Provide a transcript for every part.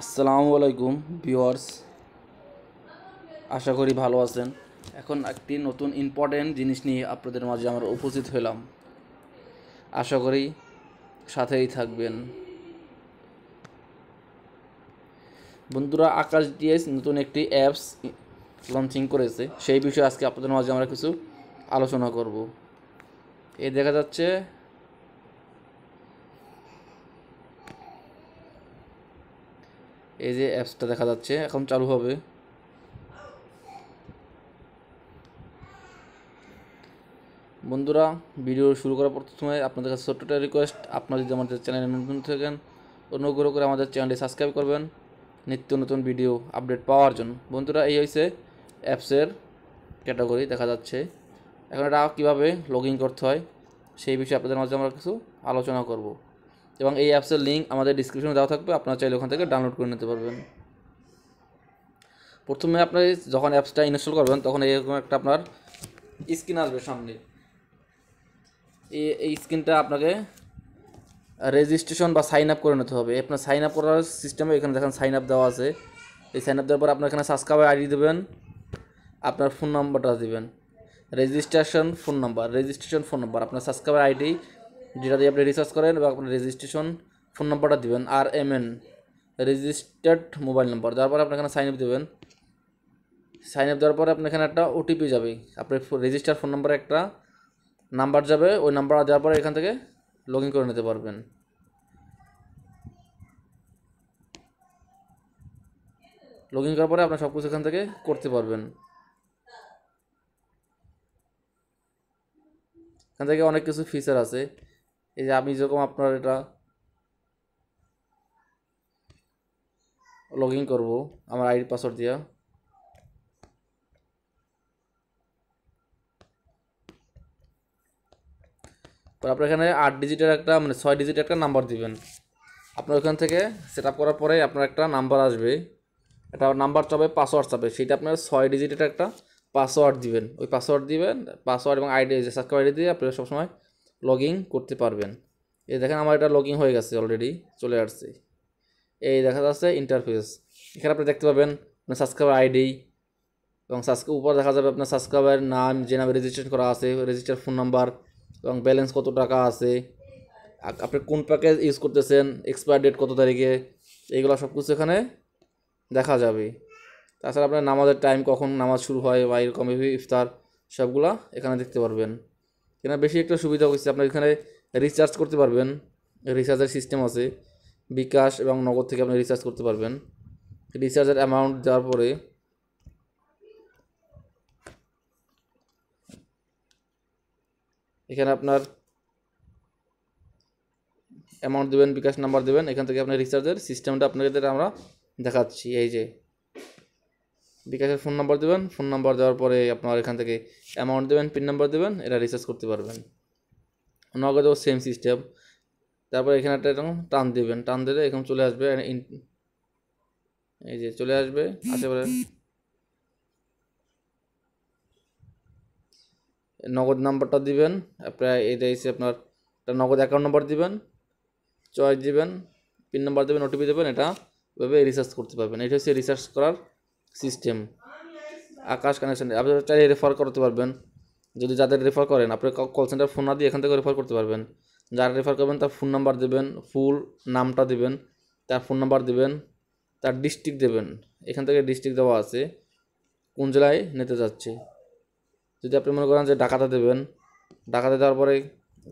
আসসালামু আলাইকুম ভিওয়ার্স আশা করি ভালো আছেন এখন একটি নতুন ইম্পর্টেন্ট জিনিস নিয়ে আপনাদের মাঝে আমরা উপস্থিত হলাম আশা করি সাথেই থাকবেন বন্ধুরা আকাশ ডিএস নতুন একটি অ্যাপস লঞ্চিং করেছে সেই বিষয়ে আজকে আপনাদের মাঝে আমরা কিছু আলোচনা করব এই দেখা যাচ্ছে এই যে অ্যাপসটা দেখা যাচ্ছে এখন চালু হবে বন্ধুরা ভিডিও শুরু করার প্রথমে আপনাদের কাছে ছোট্ট একটা রিকোয়েস্ট আপনারা যদি আমাদের চ্যানেলে নতুন থাকেন অনুগ্রহ করে আমাদের চ্যানেলটি সাবস্ক্রাইব করবেন নিত্য নতুন ভিডিও আপডেট পাওয়ার জন্য বন্ধুরা এই হয়েছে অ্যাপসের ক্যাটাগরি দেখা যাচ্ছে এখন এটা কীভাবে লগ করতে হয় সেই বিষয়ে আপনাদের মাঝে আমরা কিছু আলোচনা করব এবং এই অ্যাপসের লিঙ্ক আমাদের ডিসক্রিপশনে দেওয়া থাকবে আপনারা চাইলে ওখান থেকে ডাউনলোড করে নিতে পারবেন প্রথমে আপনার যখন অ্যাপসটা ইনস্টল করবেন তখন এরকম একটা আপনার স্ক্রিন আসবে সামনে এই স্ক্রিনটা আপনাকে রেজিস্ট্রেশন বা সাইন আপ করে নিতে হবে আপনার সাইন আপ করার সিস্টেমে এখানে দেখেন সাইন আপ দেওয়া আছে এই সাইন আপ দেওয়ার পর আপনার এখানে সাবস্ক্রাইবার আইডি দেবেন আপনার ফোন নাম্বারটা দেবেন registration phone number registration phone number আপনার সাবস্ক্রাইবার আইডি যেটা দিয়ে আপনি রিসার্চ করেন বা আপনার রেজিস্ট্রেশন ফোন নম্বরটা দেবেন R M N registered mobile number পরে আপনি এখানে সাইন আপ দেবেন সাইন আপ দেওয়ার পরে আপনি এখানে একটা ওটিপি যাবে আপনার রেজিস্টার ফোন নম্বরে একটা নাম্বার যাবে ওই নাম্বারটা দেওয়ার পরে এখান থেকে লগ করে নিতে পারবেন লগ ইন করার পরে আপনার সব কিছু এখান থেকে করতে পারবেন এখান থেকে অনেক কিছু ফিচার আছে এই যে আমি যেরকম আপনার এটা লগ ইন করবো আমার আইডি পাসওয়ার্ড দিয়া তো আপনার এখানে আট ডিজিটের একটা মানে ছয় ডিজিটের একটা নাম্বার দিবেন আপনার ওখান থেকে সেট আপ করার পরে আপনার একটা নাম্বার আসবে একটা নাম্বার চাবে পাসওয়ার্ড চাবে সেটা আপনার ছয় ডিজিটের একটা পাসওয়ার্ড দিবেন ওই পাসওয়ার্ড দিবেন পাসওয়ার্ড এবং আইডি সাবস্ক্রাইব আইডি দিয়ে আপনার সবসময় লগিং করতে পারবেন এই দেখেন আমার এটা লগিং হয়ে গেছে অলরেডি চলে আসছে এই দেখা যাচ্ছে ইন্টারফেস এখানে আপনি দেখতে পাবেন আপনার সাবস্ক্রাইবার আইডি এবং সাবস্ক্রাইব উপর দেখা যাবে আপনার সাবস্ক্রাইবারের নাম যে নামে রেজিস্ট্রেশন করা আছে রেজিস্টার ফোন নাম্বার এবং ব্যালেন্স কত টাকা আছে আপনি কোন প্যাকেজ ইউজ করতেছেন এক্সপায়ার ডেট কত তারিখে এইগুলো সব কিছু এখানে দেখা যাবে তাছাড়া আপনার নামাজের টাইম কখন নামাজ শুরু হয় বা এরকম ইফতার সবগুলা এখানে দেখতে পারবেন কেন বেশি একটা সুবিধা হয়েছে আপনার এখানে রিচার্জ করতে পারবেন রিচার্জের সিস্টেম আছে বিকাশ এবং নগদ থেকে আপনি রিচার্জ করতে পারবেন রিচার্জের অ্যামাউন্ট দেওয়ার পরে এখানে আপনার অ্যামাউন্ট দেবেন বিকাশ নাম্বার দেবেন এখান থেকে আপনার রিচার্জের সিস্টেমটা আপনাদের আমরা দেখাচ্ছি এই যে বিকাশের ফোন নাম্বার দেবেন ফোন নাম্বার দেওয়ার পরে আপনার এখান থেকে অ্যামাউন্ট দেবেন পিন নাম্বার দেবেন এটা রিচার্জ করতে পারবেন নগদেও সেম সিস্টেম তারপর এখানে একটা এরকম টান দেবেন টান দিলে এরকম চলে আসবে এই যে চলে আসবে আশেপাশে নগদ নাম্বারটা দিবেন আপনার এটা এসে আপনার একটা নগদ অ্যাকাউন্ট নাম্বার দিবেন চয়েস দিবেন পিন নাম্বার দেবেন ওটিপি দেবেন এটা এভাবে রিচার্জ করতে পারবেন এটা হচ্ছে রিচার্জ করার সিস্টেম আকাশ কানেকশন আপনি চাইলে রেফার করতে পারবেন যদি যাদের রেফার করেন আপনি কল সেন্টার ফোন না দিয়ে এখান থেকে রেফার করতে পারবেন যারা রেফার করবেন তার ফোন নাম্বার দেবেন ফুল নামটা দেবেন তার ফোন নাম্বার দেবেন তার ডিস্ট্রিক্ট দেবেন এখান থেকে ডিস্ট্রিক্ট দেওয়া আছে কোন জেলায় নিতে যাচ্ছে যদি আপনি মনে করেন যে ডাকাতে দেবেন ডাকাতে দেওয়ার পরে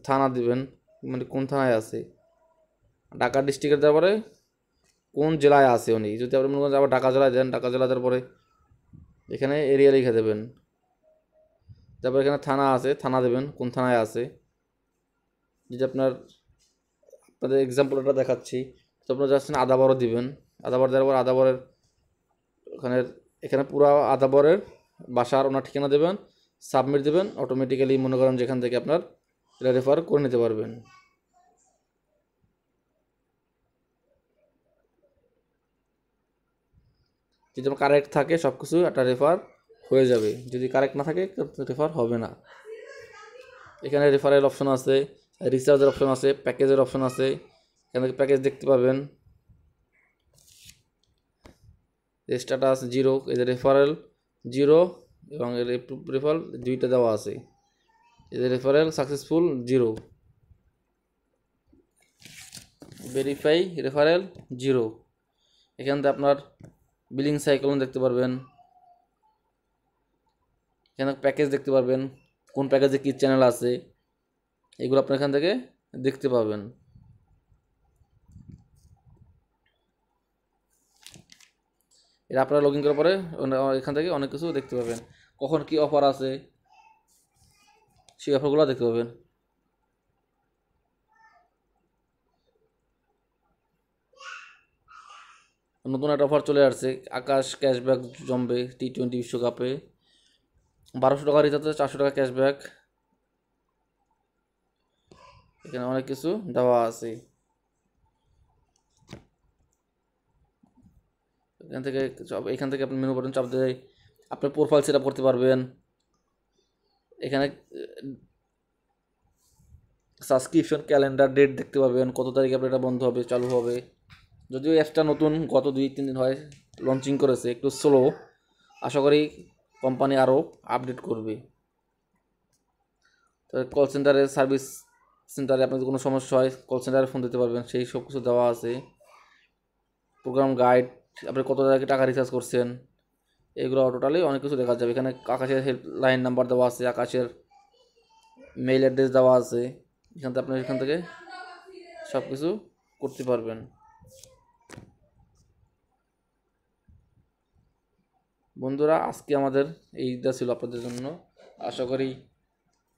থানা দেবেন মানে কোন থানায় আছে ঢাকা ডিস্ট্রিক্টের দেওয়ার পরে কোন জেলায় আসে উনি যদি আপনি মনে করেন আবার ঢাকা জেলায় দেন ঢাকা জেলা পরে এখানে এরিয়া লিখে দেবেন তারপর এখানে থানা আছে থানা দেবেন কোন থানায় আছে যদি আপনার আপনাদের এক্সাম্পলটা দেখাচ্ছি তো আপনারা যাচ্ছেন আদাবরও বড় দিবেন আদা দেওয়ার পর আদাবরের ওখানে এখানে পুরো আদাবরের বাসার ওনার ঠিকানা দেবেন সাবমিট দেবেন অটোমেটিক্যালি মনে করেন যেখান থেকে আপনার এটা রেফার করে নিতে পারবেন যদি তোমার কারেক্ট থাকে সব কিছু একটা রেফার হয়ে যাবে যদি কারেক্ট না থাকে রেফার হবে না এখানে রেফারের অপশন আছে রিচার্জের অপশন আছে প্যাকেজের অপশন আছে এখান থেকে প্যাকেজ দেখতে পাবেন স্ট্যাটাস জিরো এই যে রেফারেল জিরো এবং এর রেফারেল দুইটা দেওয়া আছে এই যে referral successful zero verify referral zero এখান থেকে আপনার বিলিং সাইক্লোন দেখতে পারবেন এখানে প্যাকেজ দেখতে পারবেন কোন প্যাকেজে কী চ্যানেল আছে এগুলো আপনার এখান থেকে দেখতে পাবেন এটা আপনারা লগ ইন করার পরে এখান থেকে অনেক কিছু দেখতে পাবেন কখন কি অফার আছে সেই অফারগুলো দেখতে পাবেন নতুন একটা অফার চলে আসছে আকাশ ক্যাশব্যাক জমবে টি টোয়েন্টি বিশ্বকাপে বারোশো টাকা রিচার্জে চারশো টাকা ক্যাশব্যাক এখানে অনেক কিছু দেওয়া আছে এখান থেকে এখান থেকে আপনি মেনু বাটন চাপ দিয়ে আপনি প্রোফাইল সেট আপ করতে পারবেন এখানে সাবস্ক্রিপশন ক্যালেন্ডার ডেট দেখতে পাবেন কত তারিখে আপনার এটা বন্ধ হবে চালু হবে যদিও অ্যাপসটা নতুন গত দুই তিন দিন হয় লঞ্চিং করেছে একটু স্লো আশা করি কোম্পানি আরও আপডেট করবে কল সেন্টারে সার্ভিস সেন্টারে আপনার কোনো সমস্যা হয় কল সেন্টারে ফোন দিতে পারবেন সেই সব কিছু দেওয়া আছে প্রোগ্রাম গাইড আপনি কত জায়গায় টাকা রিচার্জ করছেন এগুলো টোটালি অনেক কিছু দেখা যাবে এখানে আকাশের হেল্পলাইন নাম্বার দেওয়া আছে আকাশের মেইল অ্যাড্রেস দেওয়া আছে এখান থেকে আপনি এখান থেকে সব কিছু করতে পারবেন বন্ধুরা আজকে আমাদের এইটা ছিল আপনাদের জন্য আশা করি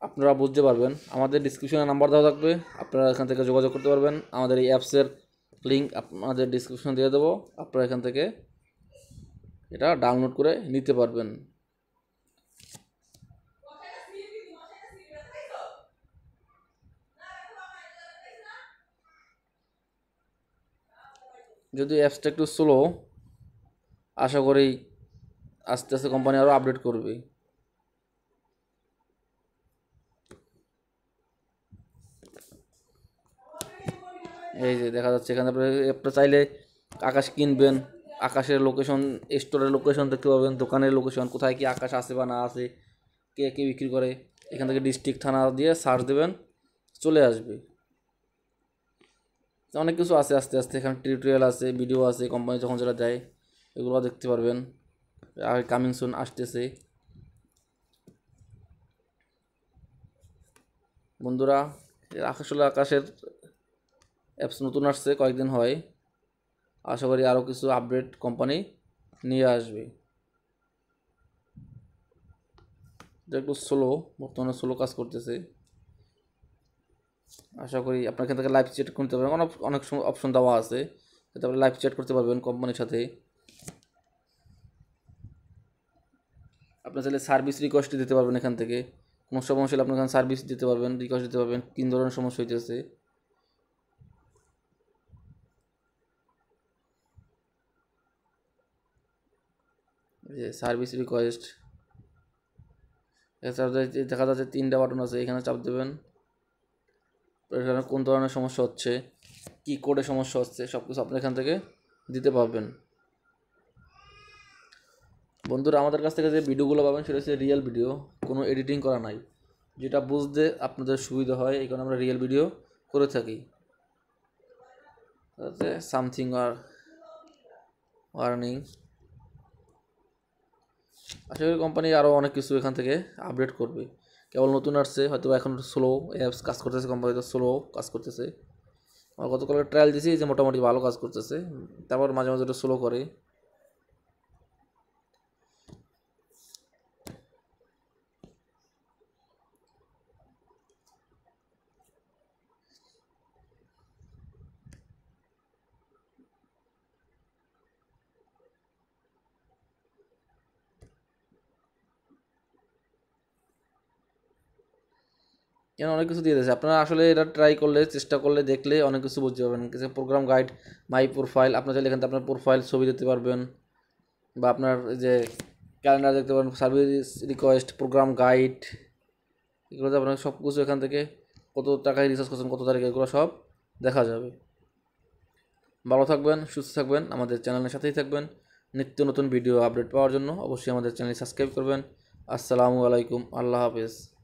আপনারা বুঝতে পারবেন আমাদের ডিসক্রিপশনে নাম্বার দেওয়া থাকবে আপনারা এখান থেকে যোগাযোগ করতে পারবেন আমাদের এই অ্যাপসের লিঙ্ক আমাদের ডিসক্রিপশন দিয়ে দেবো আপনারা এখান থেকে এটা ডাউনলোড করে নিতে পারবেন যদি অ্যাপসটা একটু স্লো আশা করি আস্তে আস্তে কোম্পানি আরও আপডেট করবে এই যে দেখা যাচ্ছে এখানে অ্যাপটা চাইলে আকাশ কিনবেন আকাশের লোকেশন স্টোরের লোকেশন দেখতে পাবেন দোকানের লোকেশন কোথায় কি আকাশ আছে বা না আছে কে কে বিক্রি করে এখান থেকে ডিস্ট্রিক্ট থানা দিয়ে সার্চ দেবেন চলে আসবে অনেক কিছু আছে আস্তে আস্তে এখানে টিউটোরিয়াল আছে ভিডিও আছে কোম্পানি যখন যেটা দেয় এগুলো দেখতে পারবেন কামিং সুন আসতেছে বন্ধুরা আকাশলা আকাশের অ্যাপস নতুন আসছে কয়েকদিন হয় আশা করি আরও কিছু আপডেট কোম্পানি নিয়ে আসবে একটু স্লো বর্তমানে স্লো কাজ করতেছে আশা করি আপনার এখান থেকে লাইভ চ্যাট করতে পারবেন অনেক অনেক সময় অপশন দেওয়া আছে তারপরে লাইভ চ্যাট করতে পারবেন কোম্পানির সাথে আপনার চাইলে সার্ভিস রিকোয়েস্ট দিতে পারবেন এখান থেকে কোনো সমস্যা হলে আপনার এখানে সার্ভিস দিতে পারবেন রিকোয়েস্ট দিতে পারবেন কি ধরনের সমস্যা হইতেছে সার্ভিস রিকোয়েস্ট এছাড়া দেখা যাচ্ছে তিনটা বাটন আছে এখানে চাপ দেবেন এখানে কোন ধরনের সমস্যা হচ্ছে কি কোডে সমস্যা হচ্ছে সব কিছু আপনি এখান থেকে দিতে পারবেন বন্ধুরা আমাদের কাছ থেকে যে ভিডিওগুলো পাবেন সেটা হচ্ছে রিয়েল ভিডিও কোনো এডিটিং করা নাই যেটা বুঝতে আপনাদের সুবিধা হয় এই কারণে আমরা রিয়েল ভিডিও করে থাকি সামথিং আর ওয়ার্নিং আশা করি কোম্পানি আরও অনেক কিছু এখান থেকে আপডেট করবে কেবল নতুন আসছে হয়তো এখন স্লো অ্যাপস কাজ করতেছে কোম্পানি তো স্লো কাজ করতেছে আমার গতকালকে ট্রায়াল দিয়েছি যে মোটামুটি ভালো কাজ করতেছে তারপর মাঝে মাঝে একটু স্লো করে কেন অনেক কিছু দিয়ে দিয়েছে আপনারা আসলে এটা ট্রাই করলে চেষ্টা করলে দেখলে অনেক কিছু বুঝতে পারবেন কিছু প্রোগ্রাম গাইড মাই প্রোফাইল আপনার চাইলে এখানে আপনার প্রোফাইল ছবি দিতে পারবেন বা আপনার যে ক্যালেন্ডার দেখতে পারবেন সার্ভিস রিকোয়েস্ট প্রোগ্রাম গাইড এগুলোতে আপনার সব কিছু এখান থেকে কত টাকায় রিচার্জ করছেন কত তারিখে এগুলো সব দেখা যাবে ভালো থাকবেন সুস্থ থাকবেন আমাদের চ্যানেলের সাথেই থাকবেন নিত্য নতুন ভিডিও আপডেট পাওয়ার জন্য অবশ্যই আমাদের চ্যানেল সাবস্ক্রাইব করবেন আসসালামু আলাইকুম আল্লাহ হাফেজ